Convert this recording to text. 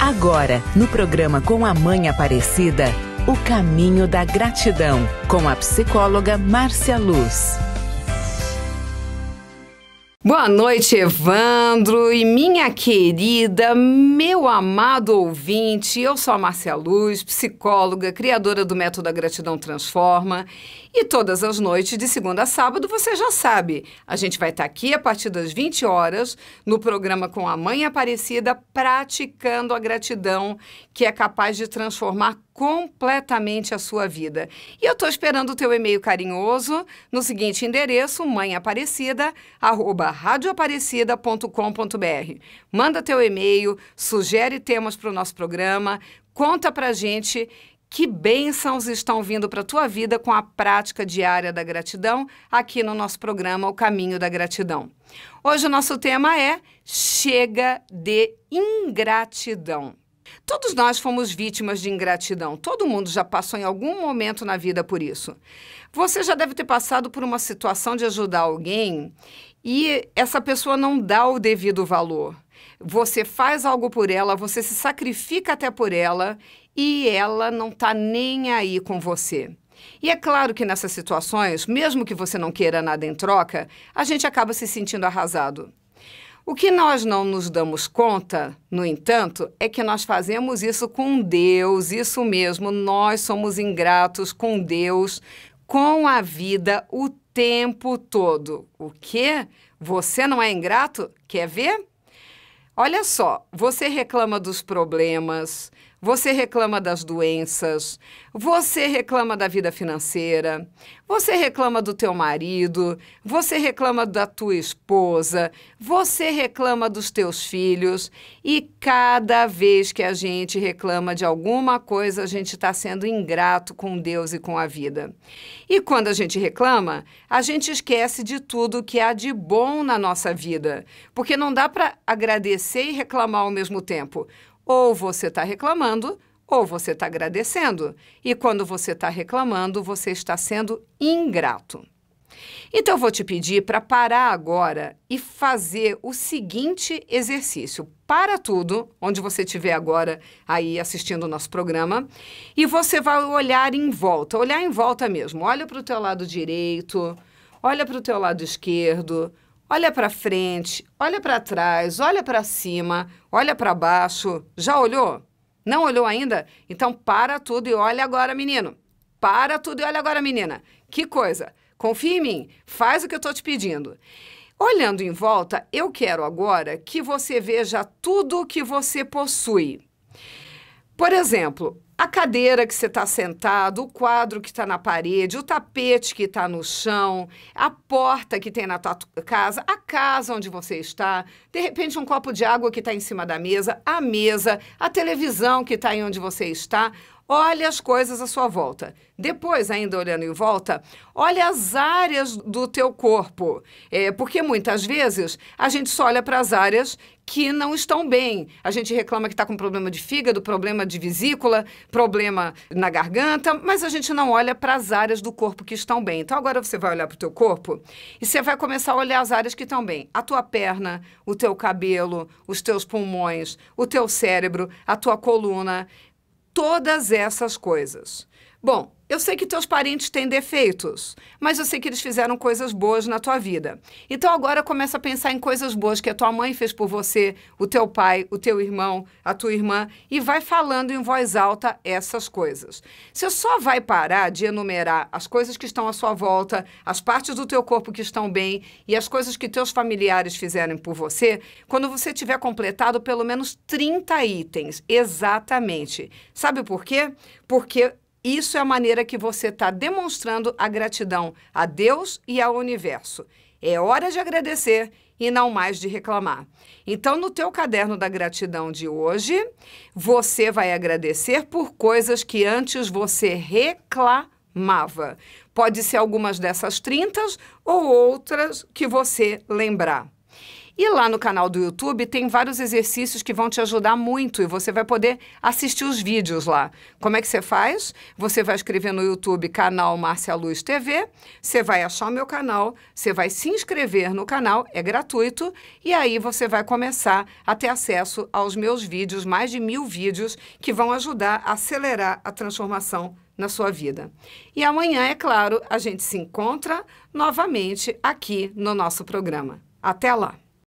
Agora, no programa Com a Mãe Aparecida, o caminho da gratidão, com a psicóloga Márcia Luz. Boa noite, Evandro e minha querida, meu amado ouvinte. Eu sou a Márcia Luz, psicóloga, criadora do Método da Gratidão Transforma. E todas as noites, de segunda a sábado, você já sabe, a gente vai estar aqui a partir das 20 horas no programa com a Mãe Aparecida, praticando a gratidão que é capaz de transformar completamente a sua vida. E eu estou esperando o teu e-mail carinhoso no seguinte endereço, mãeaparecida.com.br. Manda teu e-mail, sugere temas para o nosso programa, conta a gente que bênçãos estão vindo para a tua vida com a prática diária da gratidão aqui no nosso programa O Caminho da Gratidão. Hoje o nosso tema é Chega de Ingratidão. Todos nós fomos vítimas de ingratidão. Todo mundo já passou em algum momento na vida por isso. Você já deve ter passado por uma situação de ajudar alguém e essa pessoa não dá o devido valor. Você faz algo por ela, você se sacrifica até por ela e ela não está nem aí com você. E é claro que nessas situações, mesmo que você não queira nada em troca, a gente acaba se sentindo arrasado. O que nós não nos damos conta, no entanto, é que nós fazemos isso com Deus, isso mesmo, nós somos ingratos com Deus, com a vida o tempo todo. O quê? Você não é ingrato? Quer ver? Olha só, você reclama dos problemas, você reclama das doenças, você reclama da vida financeira, você reclama do teu marido, você reclama da tua esposa, você reclama dos teus filhos e cada vez que a gente reclama de alguma coisa, a gente está sendo ingrato com Deus e com a vida. E quando a gente reclama, a gente esquece de tudo que há de bom na nossa vida, porque não dá para agradecer e reclamar ao mesmo tempo. Ou você está reclamando, ou você está agradecendo. E quando você está reclamando, você está sendo ingrato. Então, eu vou te pedir para parar agora e fazer o seguinte exercício. Para tudo, onde você estiver agora aí assistindo o nosso programa, e você vai olhar em volta, olhar em volta mesmo. Olha para o teu lado direito, olha para o teu lado esquerdo, Olha para frente, olha para trás, olha para cima, olha para baixo. Já olhou? Não olhou ainda? Então para tudo e olha agora, menino. Para tudo e olha agora, menina. Que coisa! Confia em mim, faz o que eu estou te pedindo. Olhando em volta, eu quero agora que você veja tudo o que você possui. Por exemplo, a cadeira que você está sentado, o quadro que está na parede, o tapete que está no chão, a porta que tem na tua casa, a casa onde você está, de repente um copo de água que está em cima da mesa, a mesa, a televisão que está em onde você está. Olhe as coisas à sua volta. Depois, ainda olhando em volta, olhe as áreas do teu corpo. É, porque muitas vezes a gente só olha para as áreas que não estão bem. A gente reclama que está com problema de fígado, problema de vesícula, problema na garganta, mas a gente não olha para as áreas do corpo que estão bem. Então agora você vai olhar para o teu corpo e você vai começar a olhar as áreas que estão bem. A tua perna, o teu cabelo, os teus pulmões, o teu cérebro, a tua coluna, todas essas coisas. Bom, eu sei que teus parentes têm defeitos, mas eu sei que eles fizeram coisas boas na tua vida. Então agora começa a pensar em coisas boas que a tua mãe fez por você, o teu pai, o teu irmão, a tua irmã e vai falando em voz alta essas coisas. Você só vai parar de enumerar as coisas que estão à sua volta, as partes do teu corpo que estão bem e as coisas que teus familiares fizeram por você quando você tiver completado pelo menos 30 itens, exatamente. Sabe por quê? Porque isso é a maneira que você está demonstrando a gratidão a Deus e ao universo. É hora de agradecer e não mais de reclamar. Então, no teu caderno da gratidão de hoje, você vai agradecer por coisas que antes você reclamava. Pode ser algumas dessas 30 ou outras que você lembrar. E lá no canal do YouTube tem vários exercícios que vão te ajudar muito e você vai poder assistir os vídeos lá. Como é que você faz? Você vai escrever no YouTube canal Márcia Luz TV, você vai achar o meu canal, você vai se inscrever no canal, é gratuito, e aí você vai começar a ter acesso aos meus vídeos, mais de mil vídeos, que vão ajudar a acelerar a transformação na sua vida. E amanhã, é claro, a gente se encontra novamente aqui no nosso programa. Até lá!